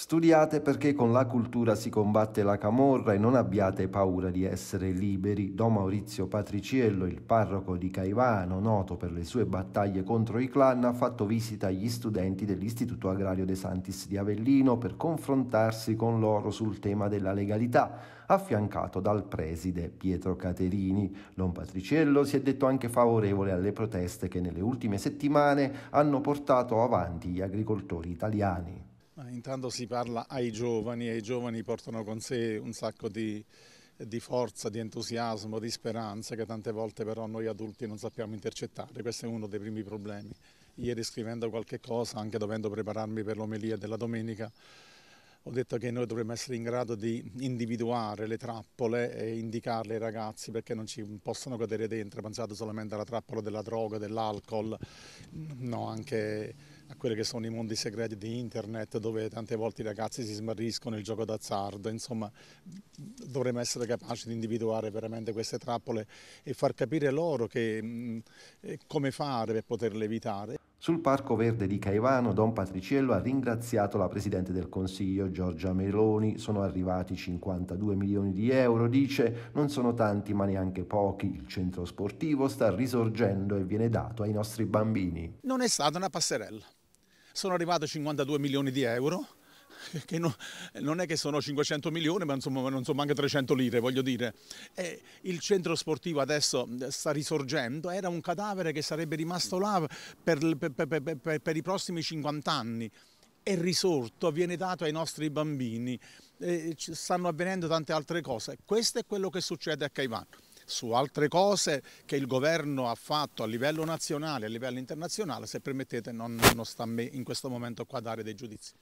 Studiate perché con la cultura si combatte la camorra e non abbiate paura di essere liberi. Don Maurizio Patriciello, il parroco di Caivano, noto per le sue battaglie contro i clan, ha fatto visita agli studenti dell'Istituto Agrario De Santis di Avellino per confrontarsi con loro sul tema della legalità, affiancato dal preside Pietro Caterini. Don Patriciello si è detto anche favorevole alle proteste che nelle ultime settimane hanno portato avanti gli agricoltori italiani intanto si parla ai giovani e i giovani portano con sé un sacco di, di forza, di entusiasmo, di speranza che tante volte però noi adulti non sappiamo intercettare, questo è uno dei primi problemi. Ieri scrivendo qualche cosa, anche dovendo prepararmi per l'omelia della domenica, ho detto che noi dovremmo essere in grado di individuare le trappole e indicarle ai ragazzi perché non ci possono cadere dentro, pensate solamente alla trappola della droga, dell'alcol, no, anche a quelli che sono i mondi segreti di internet dove tante volte i ragazzi si smarriscono il gioco d'azzardo, insomma dovremmo essere capaci di individuare veramente queste trappole e far capire loro che, mm, eh, come fare per poterle evitare. Sul Parco Verde di Caivano, Don Patriciello ha ringraziato la Presidente del Consiglio, Giorgia Meloni. Sono arrivati 52 milioni di euro, dice. Non sono tanti, ma neanche pochi. Il centro sportivo sta risorgendo e viene dato ai nostri bambini. Non è stata una passerella sono arrivati 52 milioni di euro, che non, non, è che sono 500 milioni, ma insomma, non sono neanche 300 lire, voglio dire. E il centro sportivo adesso eh, sta risorgendo, era un cadavere che sarebbe rimasto là per, per, per, per i prossimi 50 anni. È risorto, viene dato ai nostri bambini, eh, stanno avvenendo tante altre cose. Questo è quello che succede a Caivano su altre cose che il governo ha fatto a livello nazionale e a livello internazionale, se permettete non, non sta a me in questo momento qua dare dei giudizi.